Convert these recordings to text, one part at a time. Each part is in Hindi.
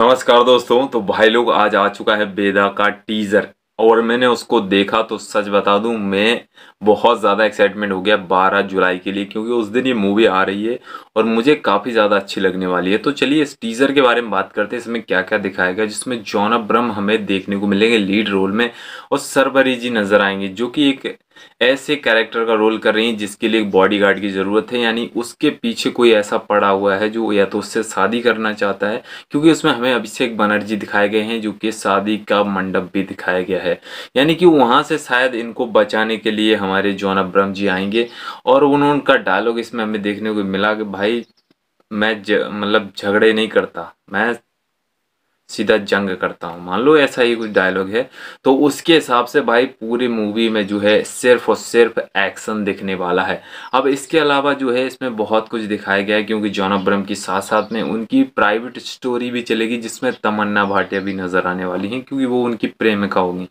नमस्कार दोस्तों तो भाई लोग आज आ चुका है बेदा का टीज़र और मैंने उसको देखा तो सच बता दूं मैं बहुत ज़्यादा एक्साइटमेंट हो गया 12 जुलाई के लिए क्योंकि उस दिन ये मूवी आ रही है और मुझे काफ़ी ज़्यादा अच्छी लगने वाली है तो चलिए इस टीज़र के बारे में बात करते हैं इसमें क्या क्या दिखाया गया जिसमें जॉन अब्रम हमें देखने को मिलेंगे लीड रोल में और सरबरी जी नज़र आएंगे जो कि एक ऐसे कैरेक्टर का रोल कर रही हैं जिसके लिए एक बॉडीगार्ड की ज़रूरत है यानी उसके पीछे कोई ऐसा पड़ा हुआ है जो या तो उससे शादी करना चाहता है क्योंकि उसमें हमें अभिषेक बनर्जी दिखाए गए हैं जो कि शादी का मंडप भी दिखाया गया है यानी कि वहाँ से शायद इनको बचाने के लिए हमारे जॉन अब्रम जी आएंगे और उन्होंने उनका डायलॉग इसमें हमें देखने को मिला कि भाई भाई मैं मतलब झगड़े नहीं करता मैं सीधा जंग करता हूँ मान लो ऐसा ही कुछ डायलॉग है तो उसके हिसाब से भाई पूरी मूवी में जो है सिर्फ और सिर्फ एक्शन दिखने वाला है अब इसके अलावा जो है इसमें बहुत कुछ दिखाया गया है क्योंकि जॉन अब्रम के साथ साथ में उनकी प्राइवेट स्टोरी भी चलेगी जिसमें तमन्ना भाटिया भी नज़र आने वाली हैं क्योंकि वो उनकी प्रेमिका होगी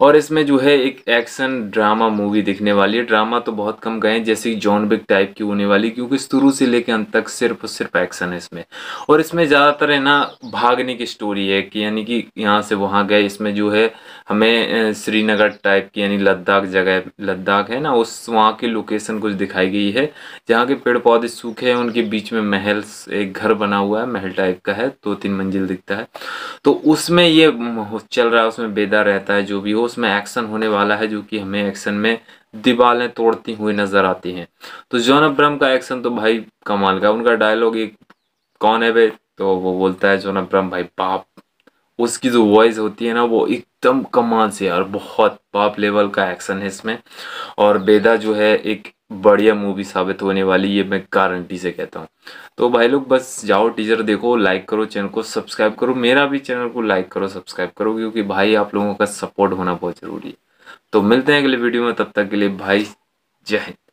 और इसमें जो है एक एक्शन ड्रामा मूवी दिखने वाली है ड्रामा तो बहुत कम गए जैसे कि जॉन बिग टाइप की होने वाली क्योंकि शुरू से लेकर अंत तक सिर्फ और सिर्फ एक्शन है इसमें और इसमें ज़्यादातर है ना भागने की स्टोरी है कि यानी कि यहाँ से वहाँ गए इसमें जो है हमें श्रीनगर टाइप की यानी लद्दाख जगह लद्दाख है ना उस वहाँ की लोकेशन कुछ दिखाई गई है जहाँ के पेड़ पौधे सूखे हैं उनके बीच में महल एक घर बना हुआ है महल टाइप का है दो तो तीन मंजिल दिखता है तो उसमें ये चल रहा है उसमें बेदा रहता है जो भी हो उसमें एक्शन होने वाला है जो कि हमें एक्शन में दीवारें तोड़ती हुई नज़र आती हैं तो जॉन अब्रम का एक्शन तो भाई कमाल का उनका डायलॉग एक कौन है वे तो वो बोलता है जो ना ब्रह्म भाई बाप उसकी जो वॉइस होती है ना वो एकदम कमाल से और बहुत बाप लेवल का एक्शन है इसमें और बेदा जो है एक बढ़िया मूवी साबित होने वाली ये मैं गारंटी से कहता हूँ तो भाई लोग बस जाओ टीजर देखो लाइक करो चैनल को सब्सक्राइब करो मेरा भी चैनल को लाइक करो सब्सक्राइब करो क्योंकि भाई आप लोगों का सपोर्ट होना बहुत ज़रूरी है तो मिलते हैं अगले वीडियो में तब तक के लिए भाई जय हिंद